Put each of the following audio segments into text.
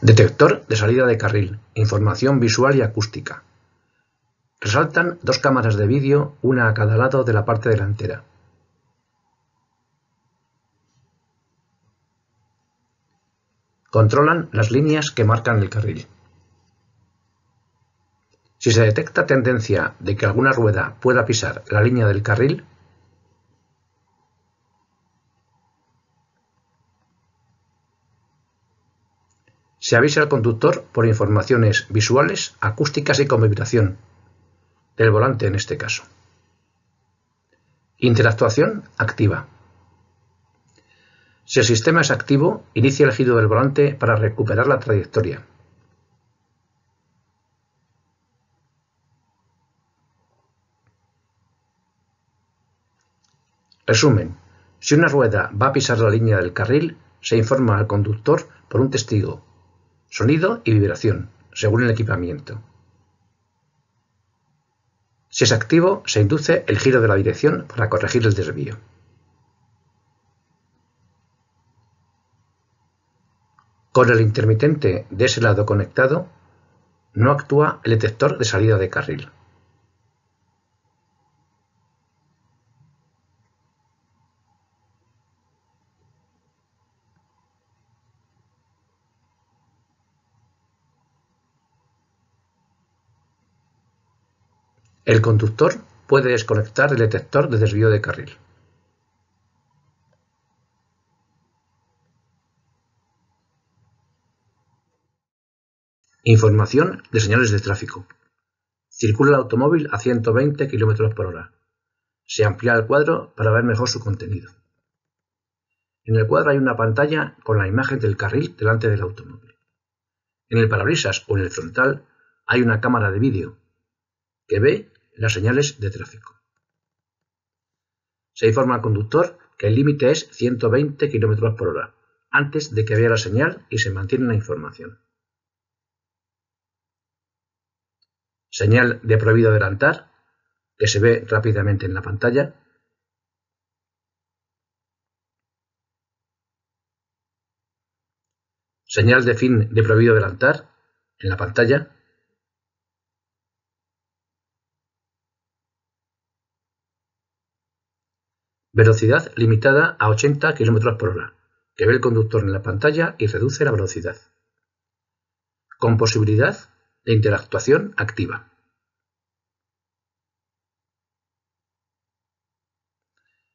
Detector de salida de carril, información visual y acústica. Resaltan dos cámaras de vídeo, una a cada lado de la parte delantera. Controlan las líneas que marcan el carril. Si se detecta tendencia de que alguna rueda pueda pisar la línea del carril, Se avisa al conductor por informaciones visuales, acústicas y con vibración, del volante en este caso. Interactuación activa. Si el sistema es activo, inicia el giro del volante para recuperar la trayectoria. Resumen. Si una rueda va a pisar la línea del carril, se informa al conductor por un testigo sonido y vibración, según el equipamiento. Si es activo, se induce el giro de la dirección para corregir el desvío. Con el intermitente de ese lado conectado, no actúa el detector de salida de carril. El conductor puede desconectar el detector de desvío de carril. Información de señales de tráfico. Circula el automóvil a 120 km por hora. Se amplía el cuadro para ver mejor su contenido. En el cuadro hay una pantalla con la imagen del carril delante del automóvil. En el parabrisas o en el frontal hay una cámara de vídeo que ve las señales de tráfico. Se informa al conductor que el límite es 120 km por hora, antes de que vea la señal y se mantiene la información. Señal de prohibido adelantar, que se ve rápidamente en la pantalla. Señal de fin de prohibido adelantar, en la pantalla. Velocidad limitada a 80 km por hora, que ve el conductor en la pantalla y reduce la velocidad. Con posibilidad de interactuación activa.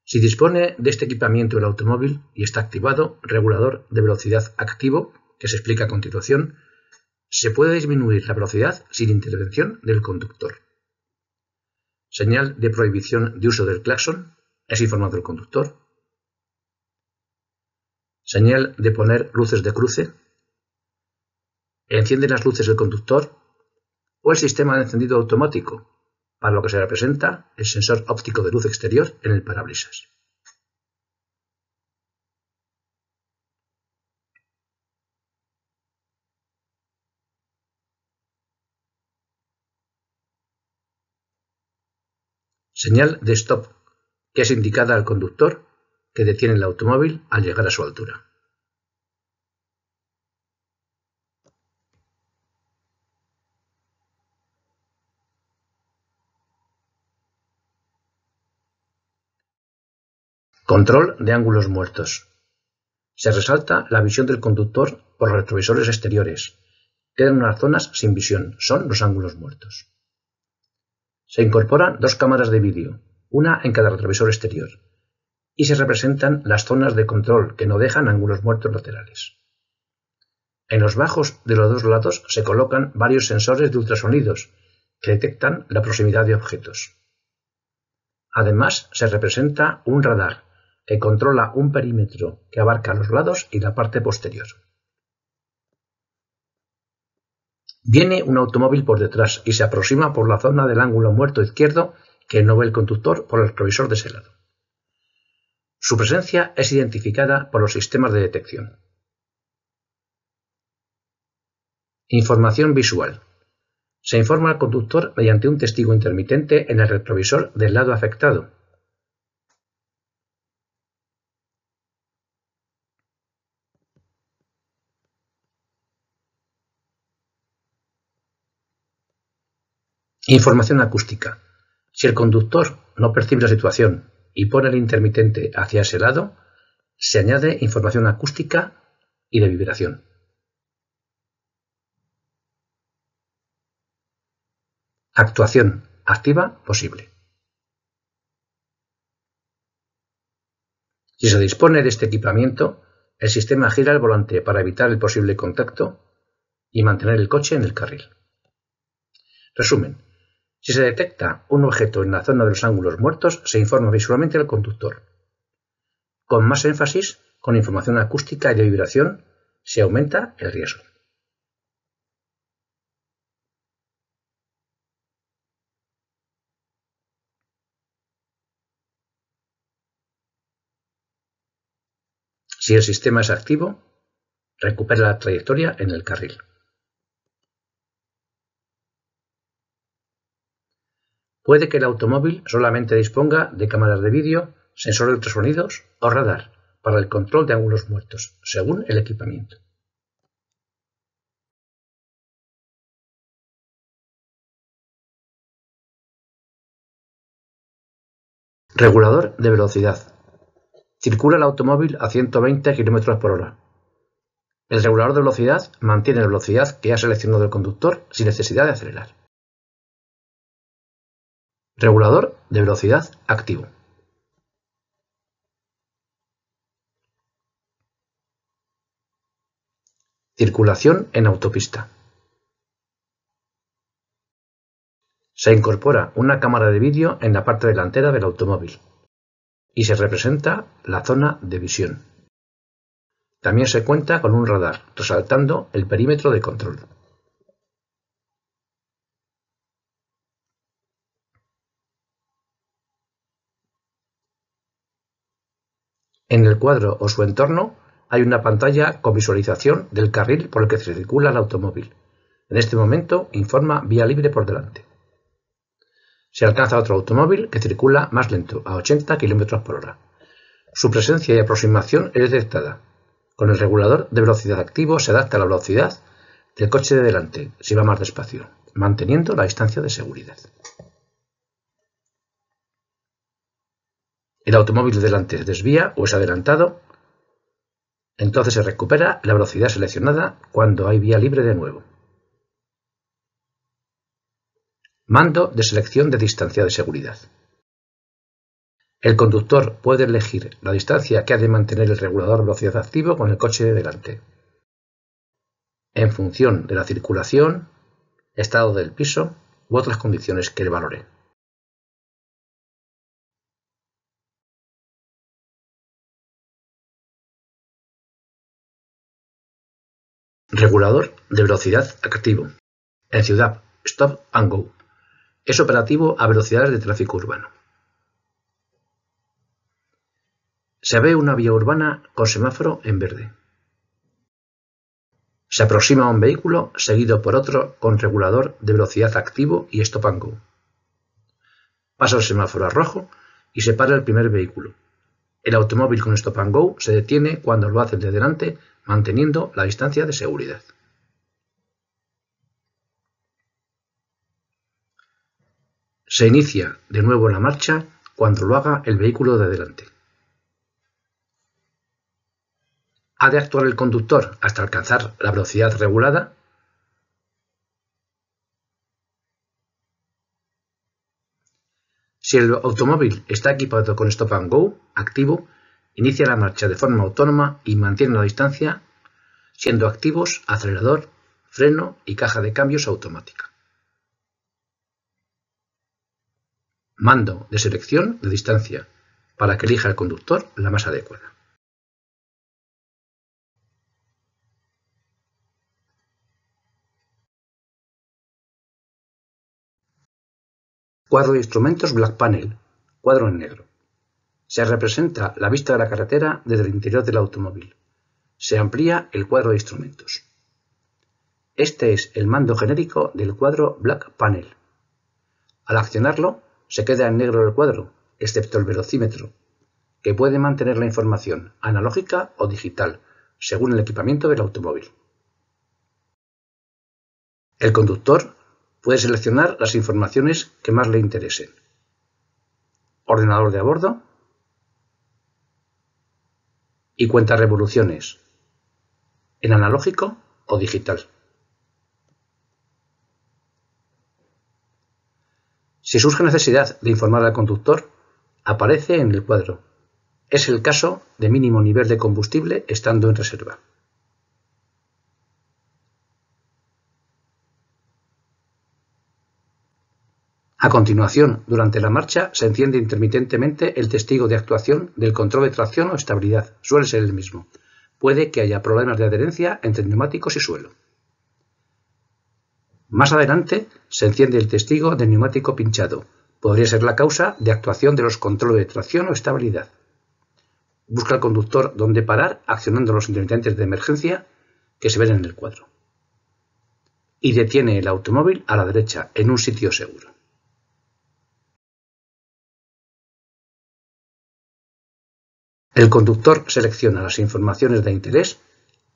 Si dispone de este equipamiento el automóvil y está activado regulador de velocidad activo, que se explica a continuación, se puede disminuir la velocidad sin intervención del conductor. Señal de prohibición de uso del claxon es informado el conductor. Señal de poner luces de cruce. Enciende las luces del conductor o el sistema de encendido automático, para lo que se representa el sensor óptico de luz exterior en el parabrisas. Señal de stop y es indicada al conductor, que detiene el automóvil al llegar a su altura. Control de ángulos muertos. Se resalta la visión del conductor por retrovisores exteriores. Quedan unas zonas sin visión, son los ángulos muertos. Se incorporan dos cámaras de vídeo, una en cada retrovisor exterior, y se representan las zonas de control que no dejan ángulos muertos laterales. En los bajos de los dos lados se colocan varios sensores de ultrasonidos que detectan la proximidad de objetos. Además, se representa un radar que controla un perímetro que abarca los lados y la parte posterior. Viene un automóvil por detrás y se aproxima por la zona del ángulo muerto izquierdo que no ve el conductor por el retrovisor de ese lado. Su presencia es identificada por los sistemas de detección. Información visual. Se informa al conductor mediante un testigo intermitente en el retrovisor del lado afectado. Información acústica si el conductor no percibe la situación y pone el intermitente hacia ese lado, se añade información acústica y de vibración. Actuación activa posible. Si se dispone de este equipamiento, el sistema gira el volante para evitar el posible contacto y mantener el coche en el carril. Resumen, si se detecta un objeto en la zona de los ángulos muertos, se informa visualmente al conductor. Con más énfasis, con información acústica y de vibración, se aumenta el riesgo. Si el sistema es activo, recupera la trayectoria en el carril. puede que el automóvil solamente disponga de cámaras de vídeo, sensores de ultrasonidos o radar para el control de ángulos muertos, según el equipamiento. Regulador de velocidad. Circula el automóvil a 120 km por hora. El regulador de velocidad mantiene la velocidad que ha seleccionado el conductor sin necesidad de acelerar. Regulador de velocidad activo. Circulación en autopista. Se incorpora una cámara de vídeo en la parte delantera del automóvil y se representa la zona de visión. También se cuenta con un radar, resaltando el perímetro de control. En el cuadro o su entorno hay una pantalla con visualización del carril por el que circula el automóvil. En este momento informa vía libre por delante. Se alcanza otro automóvil que circula más lento, a 80 km por hora. Su presencia y aproximación es detectada. Con el regulador de velocidad activo se adapta a la velocidad del coche de delante si va más despacio, manteniendo la distancia de seguridad. el automóvil delante desvía o es adelantado, entonces se recupera la velocidad seleccionada cuando hay vía libre de nuevo. Mando de selección de distancia de seguridad. El conductor puede elegir la distancia que ha de mantener el regulador de velocidad activo con el coche de delante. En función de la circulación, estado del piso u otras condiciones que le valore. Regulador de velocidad activo. En ciudad, Stop and Go. Es operativo a velocidades de tráfico urbano. Se ve una vía urbana con semáforo en verde. Se aproxima a un vehículo seguido por otro con regulador de velocidad activo y stop and go. Pasa el semáforo a rojo y se para el primer vehículo, el automóvil con stop and go se detiene cuando lo hace el de delante, manteniendo la distancia de seguridad. Se inicia de nuevo la marcha cuando lo haga el vehículo de delante. Ha de actuar el conductor hasta alcanzar la velocidad regulada Si el automóvil está equipado con Stop and Go activo, inicia la marcha de forma autónoma y mantiene la distancia, siendo activos acelerador, freno y caja de cambios automática. Mando de selección de distancia para que elija el conductor la más adecuada. Cuadro de instrumentos Black Panel, cuadro en negro. Se representa la vista de la carretera desde el interior del automóvil. Se amplía el cuadro de instrumentos. Este es el mando genérico del cuadro Black Panel. Al accionarlo, se queda en negro el cuadro, excepto el velocímetro, que puede mantener la información analógica o digital, según el equipamiento del automóvil. El conductor Puede seleccionar las informaciones que más le interesen. Ordenador de a bordo. Y cuenta revoluciones. En analógico o digital. Si surge necesidad de informar al conductor, aparece en el cuadro. Es el caso de mínimo nivel de combustible estando en reserva. A continuación, durante la marcha, se enciende intermitentemente el testigo de actuación del control de tracción o estabilidad. Suele ser el mismo. Puede que haya problemas de adherencia entre neumáticos y suelo. Más adelante, se enciende el testigo de neumático pinchado. Podría ser la causa de actuación de los controles de tracción o estabilidad. Busca al conductor dónde parar accionando los intermitentes de emergencia que se ven en el cuadro. Y detiene el automóvil a la derecha, en un sitio seguro. El conductor selecciona las informaciones de interés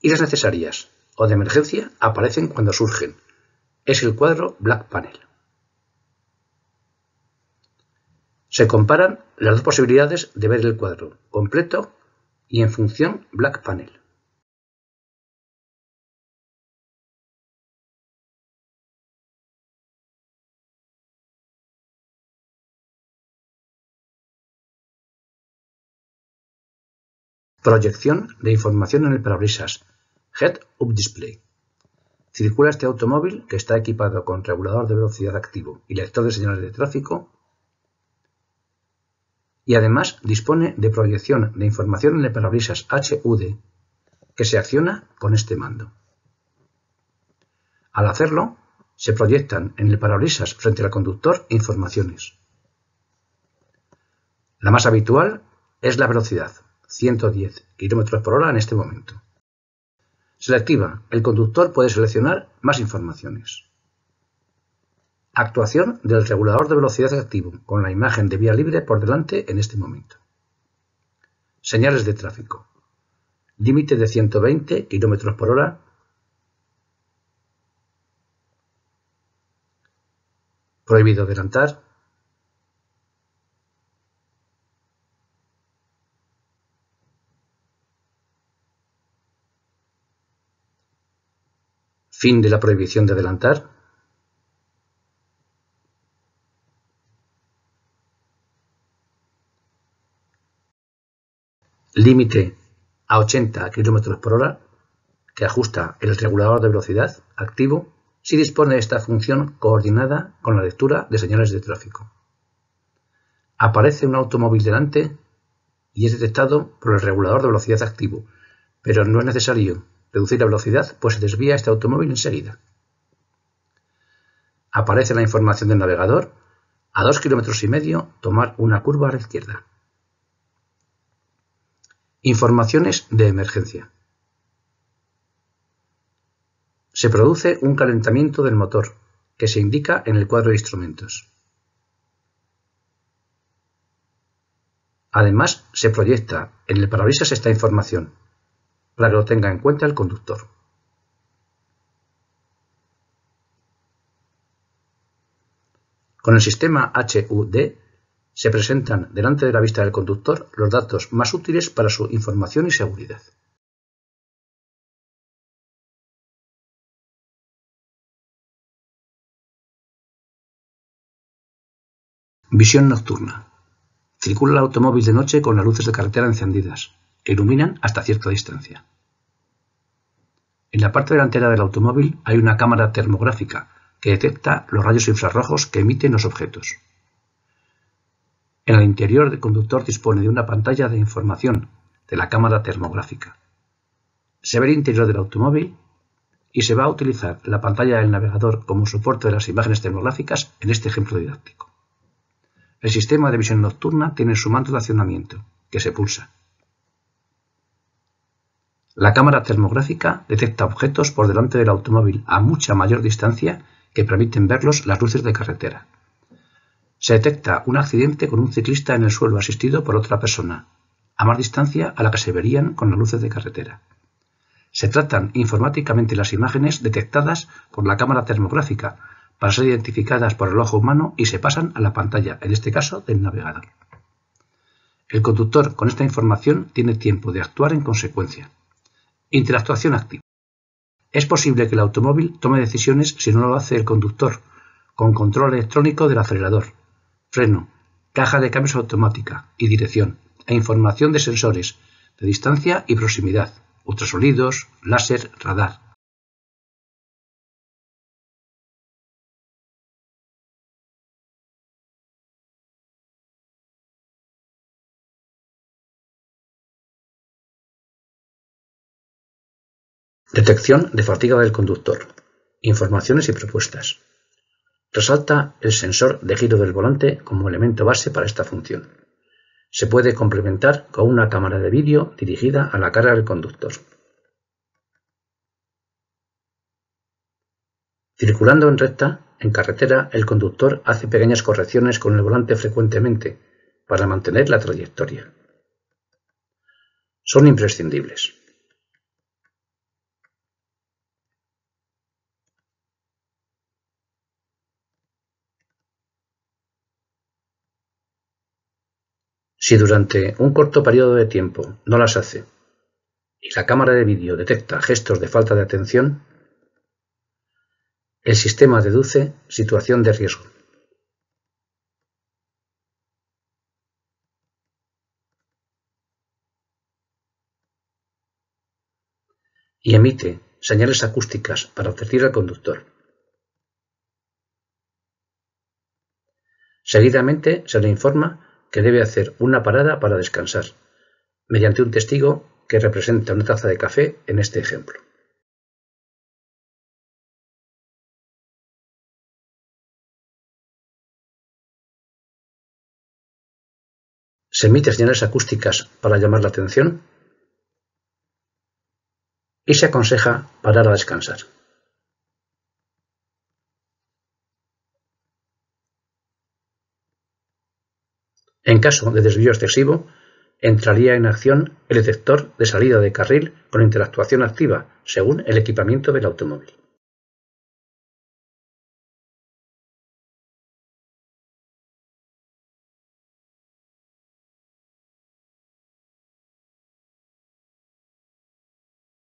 y las necesarias o de emergencia aparecen cuando surgen. Es el cuadro Black Panel. Se comparan las dos posibilidades de ver el cuadro completo y en función Black Panel. Proyección de información en el parabrisas. Head-up display. Circula este automóvil que está equipado con regulador de velocidad activo y lector de señales de tráfico y además dispone de proyección de información en el parabrisas HUD que se acciona con este mando. Al hacerlo, se proyectan en el parabrisas frente al conductor informaciones. La más habitual es la velocidad, 110 km por hora en este momento. Selectiva. El conductor puede seleccionar más informaciones. Actuación del regulador de velocidad activo, con la imagen de vía libre por delante en este momento. Señales de tráfico. Límite de 120 km por hora. Prohibido adelantar. fin de la prohibición de adelantar? Límite a 80 km por hora que ajusta el regulador de velocidad activo si dispone de esta función coordinada con la lectura de señales de tráfico. Aparece un automóvil delante y es detectado por el regulador de velocidad activo, pero no es necesario reducir la velocidad, pues se desvía este automóvil enseguida. Aparece la información del navegador, a dos kilómetros y medio, tomar una curva a la izquierda. Informaciones de emergencia. Se produce un calentamiento del motor, que se indica en el cuadro de instrumentos. Además, se proyecta en el parabrisas esta información, para que lo tenga en cuenta el conductor. Con el sistema HUD se presentan delante de la vista del conductor los datos más útiles para su información y seguridad. Visión nocturna. Circula el automóvil de noche con las luces de carretera encendidas, iluminan hasta cierta distancia. En la parte delantera del automóvil hay una cámara termográfica que detecta los rayos infrarrojos que emiten los objetos. En el interior, del conductor dispone de una pantalla de información de la cámara termográfica. Se ve el interior del automóvil y se va a utilizar la pantalla del navegador como soporte de las imágenes termográficas en este ejemplo didáctico. El sistema de visión nocturna tiene su mando de accionamiento, que se pulsa, la cámara termográfica detecta objetos por delante del automóvil a mucha mayor distancia que permiten verlos las luces de carretera. Se detecta un accidente con un ciclista en el suelo asistido por otra persona, a más distancia a la que se verían con las luces de carretera. Se tratan informáticamente las imágenes detectadas por la cámara termográfica para ser identificadas por el ojo humano y se pasan a la pantalla, en este caso del navegador. El conductor con esta información tiene tiempo de actuar en consecuencia. Interactuación activa. Es posible que el automóvil tome decisiones si no lo hace el conductor, con control electrónico del acelerador, freno, caja de cambios automática y dirección, e información de sensores, de distancia y proximidad, ultrasonidos, láser, radar. Detección de fatiga del conductor. Informaciones y propuestas. Resalta el sensor de giro del volante como elemento base para esta función. Se puede complementar con una cámara de vídeo dirigida a la cara del conductor. Circulando en recta, en carretera, el conductor hace pequeñas correcciones con el volante frecuentemente para mantener la trayectoria. Son imprescindibles. Si durante un corto periodo de tiempo no las hace y la cámara de vídeo detecta gestos de falta de atención, el sistema deduce situación de riesgo. y emite señales acústicas para advertir al conductor. Seguidamente se le informa que debe hacer una parada para descansar, mediante un testigo que representa una taza de café en este ejemplo. ¿Se emite señales acústicas para llamar la atención? Y se aconseja parar a descansar. En caso de desvío excesivo, entraría en acción el detector de salida de carril con interactuación activa, según el equipamiento del automóvil.